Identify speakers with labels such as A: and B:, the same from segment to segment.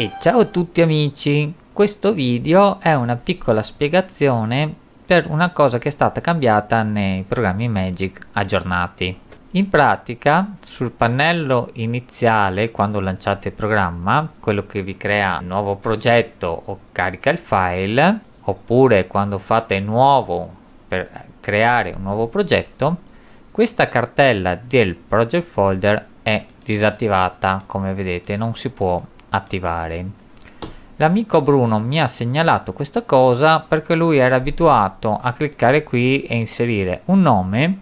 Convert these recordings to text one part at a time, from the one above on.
A: E ciao a tutti amici, questo video è una piccola spiegazione per una cosa che è stata cambiata nei programmi Magic aggiornati. In pratica sul pannello iniziale quando lanciate il programma, quello che vi crea un nuovo progetto o carica il file, oppure quando fate nuovo per creare un nuovo progetto, questa cartella del project folder è disattivata come vedete non si può attivare. L'amico Bruno mi ha segnalato questa cosa perché lui era abituato a cliccare qui e inserire un nome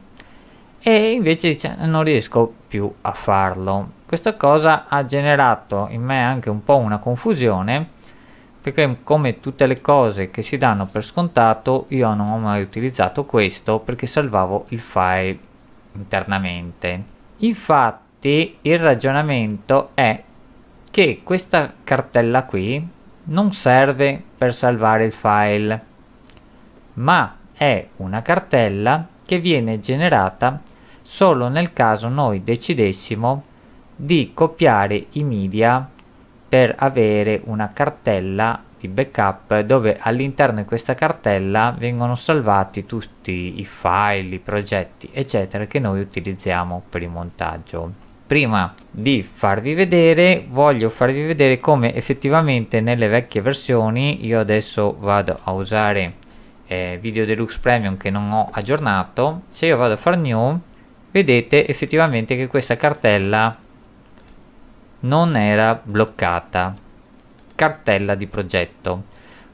A: e invece dice non riesco più a farlo. Questa cosa ha generato in me anche un po' una confusione perché come tutte le cose che si danno per scontato io non ho mai utilizzato questo perché salvavo il file internamente. Infatti il ragionamento è che questa cartella qui non serve per salvare il file ma è una cartella che viene generata solo nel caso noi decidessimo di copiare i media per avere una cartella di backup dove all'interno di questa cartella vengono salvati tutti i file, i progetti eccetera che noi utilizziamo per il montaggio prima di farvi vedere voglio farvi vedere come effettivamente nelle vecchie versioni io adesso vado a usare eh, video deluxe premium che non ho aggiornato se io vado a far new vedete effettivamente che questa cartella non era bloccata cartella di progetto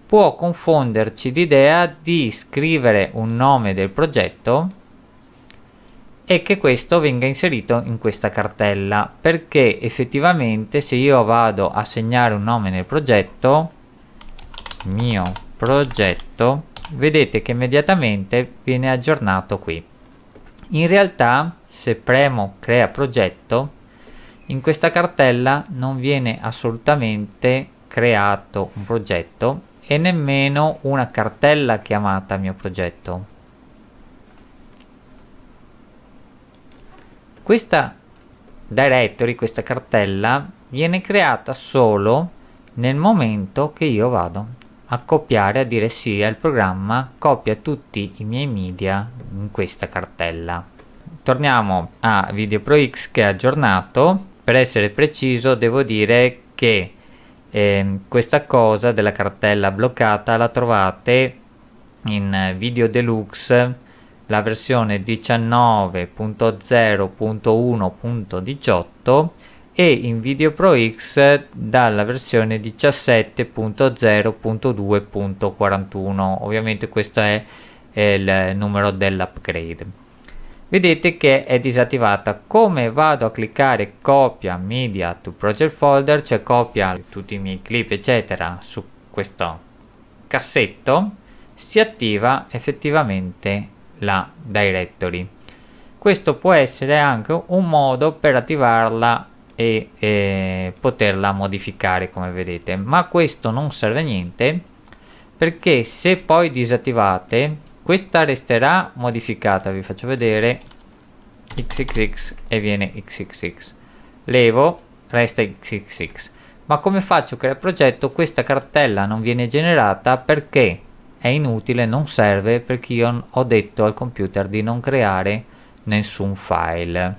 A: può confonderci l'idea di scrivere un nome del progetto e che questo venga inserito in questa cartella perché effettivamente se io vado a segnare un nome nel progetto mio progetto vedete che immediatamente viene aggiornato qui in realtà se premo crea progetto in questa cartella non viene assolutamente creato un progetto e nemmeno una cartella chiamata mio progetto Questa directory, questa cartella, viene creata solo nel momento che io vado a copiare, a dire sì al programma, copia tutti i miei media in questa cartella. Torniamo a Video Pro X che è aggiornato. Per essere preciso devo dire che eh, questa cosa della cartella bloccata la trovate in Video Deluxe la versione 19.0.1.18 e in Video Pro X dalla versione 17.0.2.41 ovviamente questo è il numero dell'upgrade vedete che è disattivata come vado a cliccare copia media to project folder cioè copia tutti i miei clip eccetera su questo cassetto si attiva effettivamente la directory. Questo può essere anche un modo per attivarla e eh, poterla modificare come vedete, ma questo non serve a niente perché se poi disattivate questa resterà modificata, vi faccio vedere xxx e viene xxx. Levo, resta xxx ma come faccio che il progetto questa cartella non viene generata perché è inutile, non serve perché io ho detto al computer di non creare nessun file.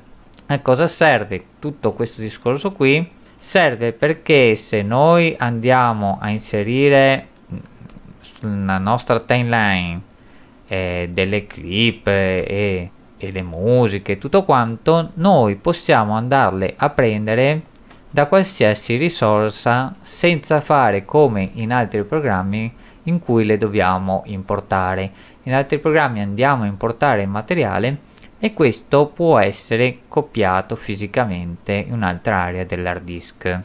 A: A cosa serve tutto questo discorso qui? Serve perché se noi andiamo a inserire sulla nostra timeline eh, delle clip eh, e, e le musiche tutto quanto, noi possiamo andarle a prendere da qualsiasi risorsa senza fare come in altri programmi in cui le dobbiamo importare. In altri programmi andiamo a importare il materiale e questo può essere copiato fisicamente in un'altra area dell'hard disk.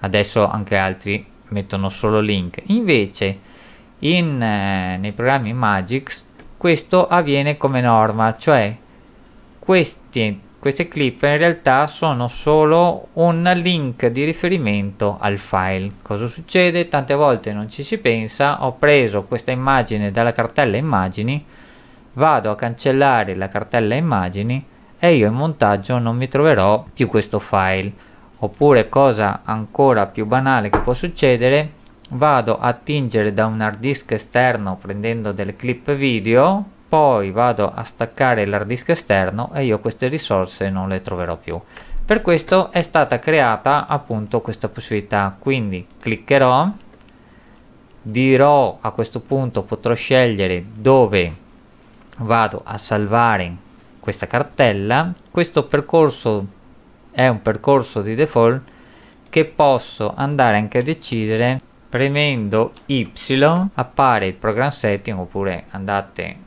A: Adesso anche altri mettono solo link. Invece in, eh, nei programmi Magix questo avviene come norma, cioè questi queste clip in realtà sono solo un link di riferimento al file. Cosa succede? Tante volte non ci si pensa, ho preso questa immagine dalla cartella immagini, vado a cancellare la cartella immagini e io in montaggio non mi troverò più questo file. Oppure cosa ancora più banale che può succedere, vado a attingere da un hard disk esterno prendendo delle clip video poi vado a staccare l'hard disk esterno e io queste risorse non le troverò più per questo è stata creata appunto questa possibilità quindi cliccherò dirò a questo punto potrò scegliere dove vado a salvare questa cartella questo percorso è un percorso di default che posso andare anche a decidere premendo Y appare il program setting oppure andate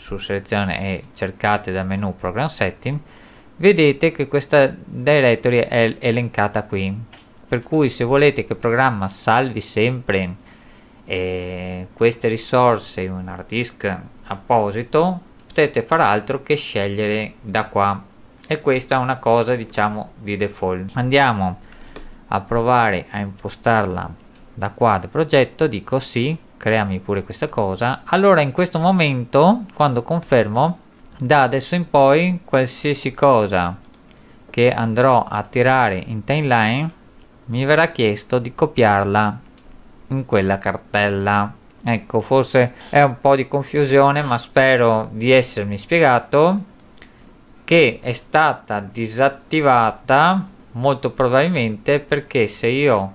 A: su selezione e cercate dal menu program setting vedete che questa directory è elencata qui per cui se volete che il programma salvi sempre eh, queste risorse in un hard disk apposito potete far altro che scegliere da qua e questa è una cosa diciamo di default andiamo a provare a impostarla da qua del progetto dico sì creami pure questa cosa allora in questo momento quando confermo da adesso in poi qualsiasi cosa che andrò a tirare in timeline mi verrà chiesto di copiarla in quella cartella ecco forse è un po' di confusione ma spero di essermi spiegato che è stata disattivata molto probabilmente perché se io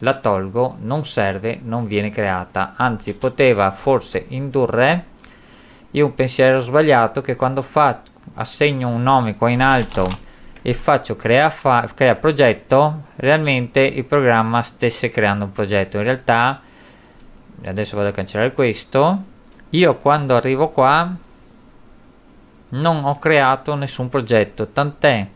A: la tolgo non serve non viene creata anzi poteva forse indurre io un pensiero sbagliato che quando faccio assegno un nome qua in alto e faccio crea, fa, crea progetto realmente il programma stesse creando un progetto in realtà adesso vado a cancellare questo io quando arrivo qua non ho creato nessun progetto tant'è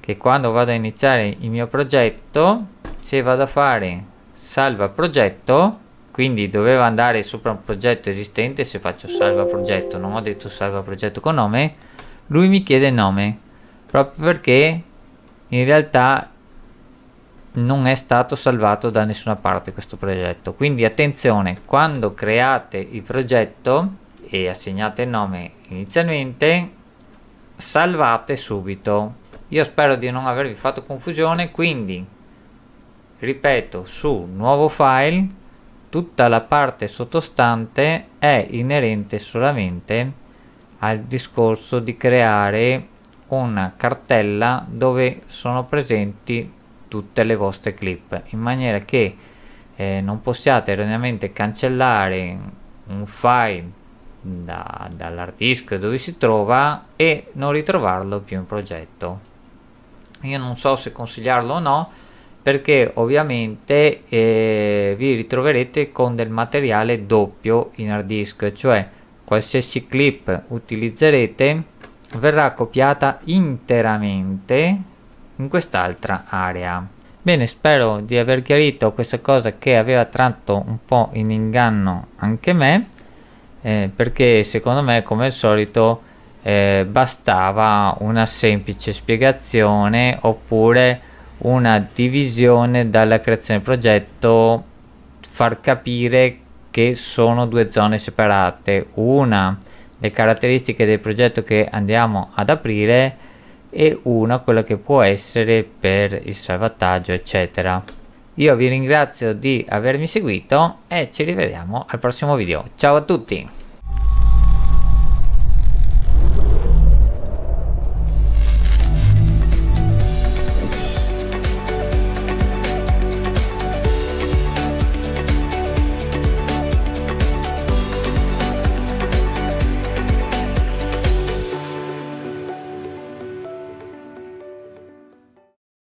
A: che quando vado a iniziare il mio progetto se vado a fare salva progetto quindi doveva andare sopra un progetto esistente se faccio salva progetto non ho detto salva progetto con nome lui mi chiede nome proprio perché in realtà non è stato salvato da nessuna parte questo progetto quindi attenzione quando create il progetto e assegnate il nome inizialmente salvate subito io spero di non avervi fatto confusione quindi ripeto su nuovo file tutta la parte sottostante è inerente solamente al discorso di creare una cartella dove sono presenti tutte le vostre clip in maniera che eh, non possiate erroneamente cancellare un file da, dall'hard disk dove si trova e non ritrovarlo più in progetto io non so se consigliarlo o no perché ovviamente eh, vi ritroverete con del materiale doppio in hard disk cioè qualsiasi clip utilizzerete verrà copiata interamente in quest'altra area bene spero di aver chiarito questa cosa che aveva tratto un po' in inganno anche me eh, perché secondo me come al solito eh, bastava una semplice spiegazione oppure una divisione dalla creazione del progetto far capire che sono due zone separate una le caratteristiche del progetto che andiamo ad aprire e una quella che può essere per il salvataggio eccetera io vi ringrazio di avermi seguito e ci rivediamo al prossimo video ciao a tutti